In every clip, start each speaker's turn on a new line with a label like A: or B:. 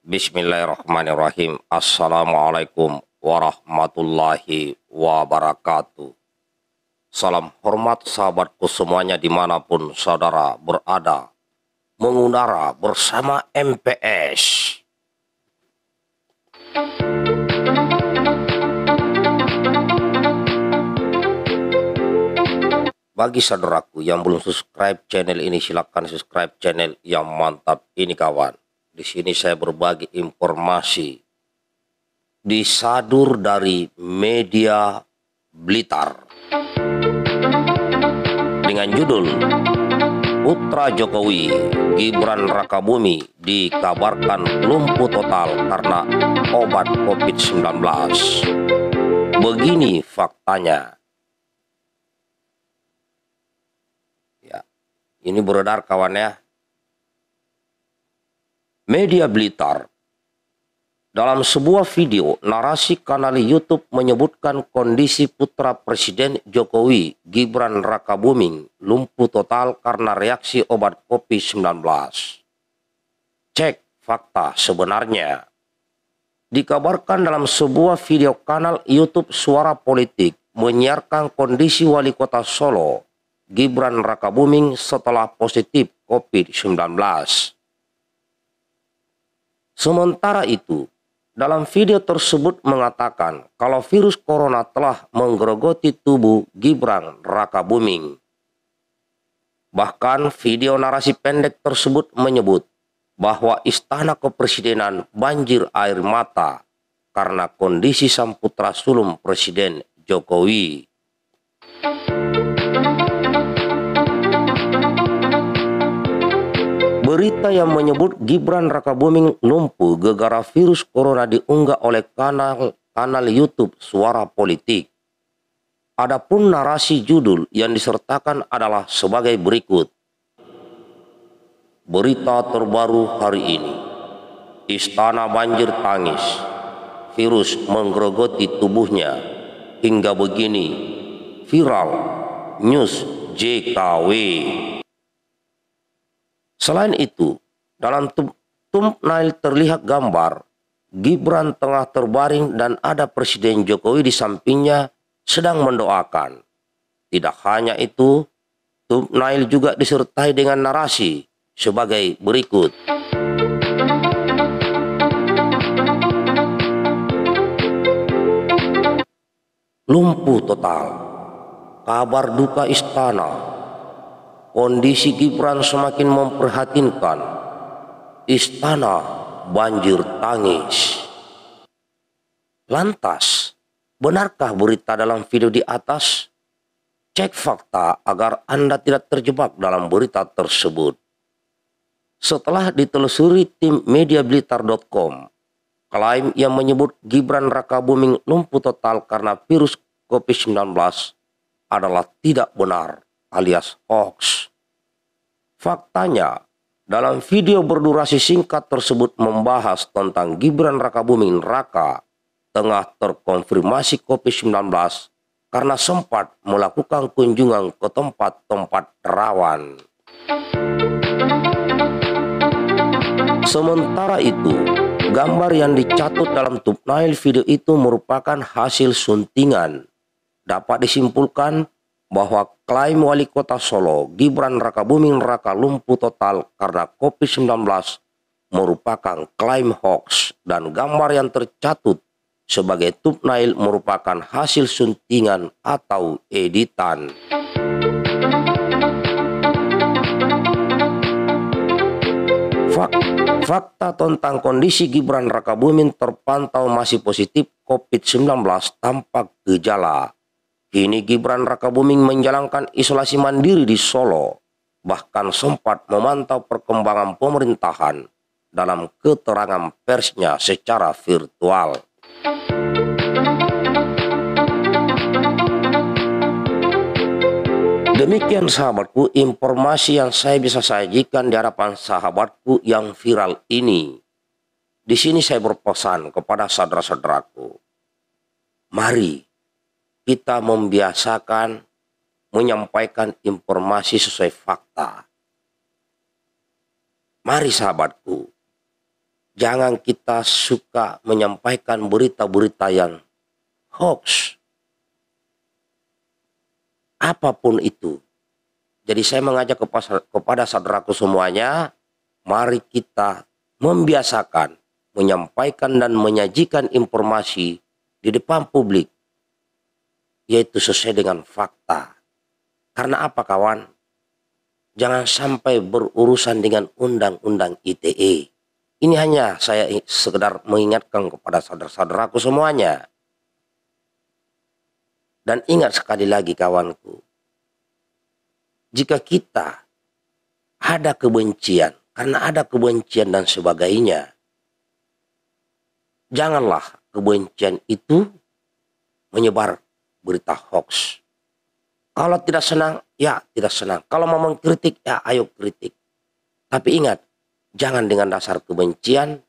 A: Bismillahirrahmanirrahim. Assalamualaikum warahmatullahi wabarakatuh. Salam hormat sahabatku semuanya dimanapun saudara berada. Mengundara bersama MPS. Bagi saudaraku yang belum subscribe channel ini silahkan subscribe channel yang mantap ini kawan. Di sini saya berbagi informasi disadur dari media Blitar dengan judul Putra Jokowi Gibran Rakabumi dikabarkan lumpuh total karena obat COVID-19. Begini faktanya. Ya, ini beredar kawan ya. Media Blitar. Dalam sebuah video, narasi kanal YouTube menyebutkan kondisi putra Presiden Jokowi, Gibran Rakabuming, lumpuh total karena reaksi obat COVID-19. Cek fakta sebenarnya. Dikabarkan dalam sebuah video kanal YouTube Suara Politik menyiarkan kondisi wali kota Solo, Gibran Rakabuming setelah positif COVID-19. Sementara itu, dalam video tersebut mengatakan kalau virus corona telah menggerogoti tubuh Gibran Raka Buming. Bahkan video narasi pendek tersebut menyebut bahwa istana kepresidenan banjir air mata karena kondisi sang putra sulung Presiden Jokowi. Berita yang menyebut Gibran Rakabuming lumpuh gegara virus corona diunggah oleh kanal kanal YouTube Suara Politik. Adapun narasi judul yang disertakan adalah sebagai berikut. Berita terbaru hari ini. Istana banjir tangis. Virus menggerogoti tubuhnya hingga begini. Viral News JKW. Selain itu, dalam thumbnail terlihat gambar Gibran tengah terbaring dan ada Presiden Jokowi di sampingnya sedang mendoakan. Tidak hanya itu, thumbnail juga disertai dengan narasi sebagai berikut. Lumpuh total, kabar duka istana, kondisi Gibran semakin memperhatinkan. Istana banjir tangis. Lantas, benarkah berita dalam video di atas? Cek fakta agar Anda tidak terjebak dalam berita tersebut. Setelah ditelusuri tim mediablitar.com, klaim yang menyebut Gibran Raka Buming lumpuh total karena virus COVID-19 adalah tidak benar alias ox. Faktanya, dalam video berdurasi singkat tersebut membahas tentang Gibran Rakabuming Raka tengah terkonfirmasi COVID-19 karena sempat melakukan kunjungan ke tempat-tempat rawan. Sementara itu, gambar yang dicatut dalam thumbnail video itu merupakan hasil suntingan. Dapat disimpulkan bahwa klaim wali kota Solo Gibran Raka Buming Raka lumpuh total karena COVID-19 merupakan klaim hoax dan gambar yang tercatut sebagai thumbnail merupakan hasil suntingan atau editan. fakta tentang kondisi Gibran Raka terpantau masih positif COVID-19 tanpa gejala. Kini Gibran Rakabuming menjalankan isolasi mandiri di Solo, bahkan sempat memantau perkembangan pemerintahan dalam keterangan persnya secara virtual. Demikian sahabatku informasi yang saya bisa sajikan di hadapan sahabatku yang viral ini. Di sini saya berpesan kepada saudara-saudaraku. Mari kita membiasakan menyampaikan informasi sesuai fakta. Mari sahabatku, jangan kita suka menyampaikan berita-berita yang hoax. Apapun itu. Jadi saya mengajak kepada saudaraku semuanya, mari kita membiasakan menyampaikan dan menyajikan informasi di depan publik yaitu sesuai dengan fakta. Karena apa kawan? Jangan sampai berurusan dengan undang-undang ITE. Ini hanya saya sekedar mengingatkan kepada saudara-saudaraku semuanya. Dan ingat sekali lagi kawanku, jika kita ada kebencian, karena ada kebencian dan sebagainya, janganlah kebencian itu menyebar berita hoax. Kalau tidak senang, ya tidak senang. Kalau mau mengkritik, ya ayo kritik. Tapi ingat, jangan dengan dasar kebencian,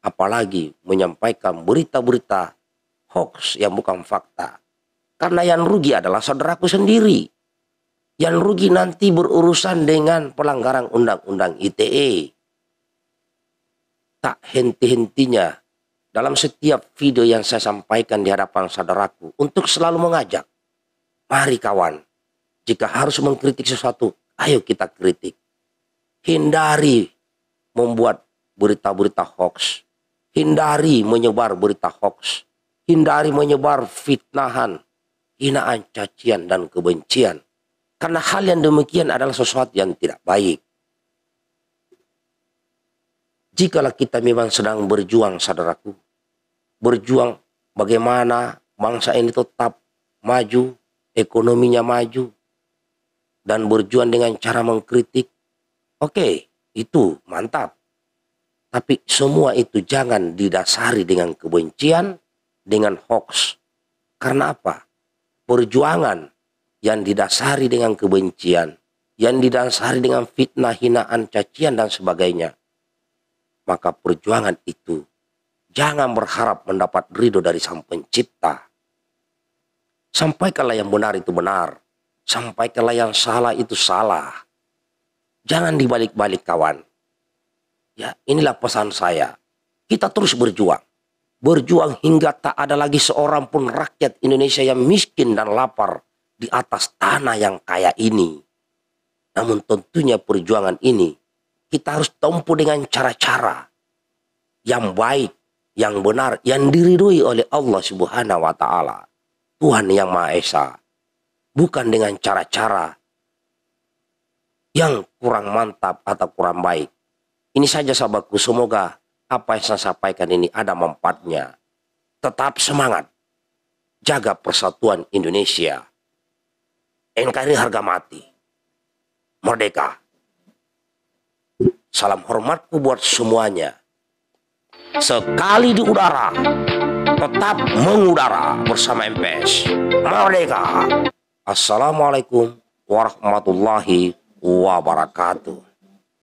A: apalagi menyampaikan berita-berita hoax yang bukan fakta. Karena yang rugi adalah saudaraku sendiri. Yang rugi nanti berurusan dengan pelanggaran undang-undang ITE. Tak henti-hentinya dalam setiap video yang saya sampaikan di hadapan saudaraku untuk selalu mengajak. Mari kawan, jika harus mengkritik sesuatu, ayo kita kritik. Hindari membuat berita-berita hoax. Hindari menyebar berita hoax. Hindari menyebar fitnahan, hinaan, cacian, dan kebencian. Karena hal yang demikian adalah sesuatu yang tidak baik. Jikalau kita memang sedang berjuang, saudaraku, berjuang bagaimana bangsa ini tetap maju, ekonominya maju, dan berjuang dengan cara mengkritik, oke, okay, itu mantap. Tapi semua itu jangan didasari dengan kebencian, dengan hoax. Karena apa? Perjuangan yang didasari dengan kebencian, yang didasari dengan fitnah, hinaan, cacian, dan sebagainya, maka perjuangan itu jangan berharap mendapat ridho dari sang pencipta. Sampaikanlah yang benar itu benar, sampaikanlah yang salah itu salah. Jangan dibalik-balik kawan. Ya, inilah pesan saya. Kita terus berjuang. Berjuang hingga tak ada lagi seorang pun rakyat Indonesia yang miskin dan lapar di atas tanah yang kaya ini. Namun tentunya perjuangan ini kita harus tempuh dengan cara-cara yang baik, yang benar, yang diridui oleh Allah Subhanahu wa taala. Tuhan yang Maha Esa. Bukan dengan cara-cara yang kurang mantap atau kurang baik. Ini saja sahabatku, semoga apa yang saya sampaikan ini ada manfaatnya. Tetap semangat. Jaga persatuan Indonesia. NKRI harga mati. Merdeka. Salam hormatku buat semuanya.
B: Sekali di udara, tetap mengudara
A: bersama MPS. Merdeka. Assalamualaikum warahmatullahi wabarakatuh.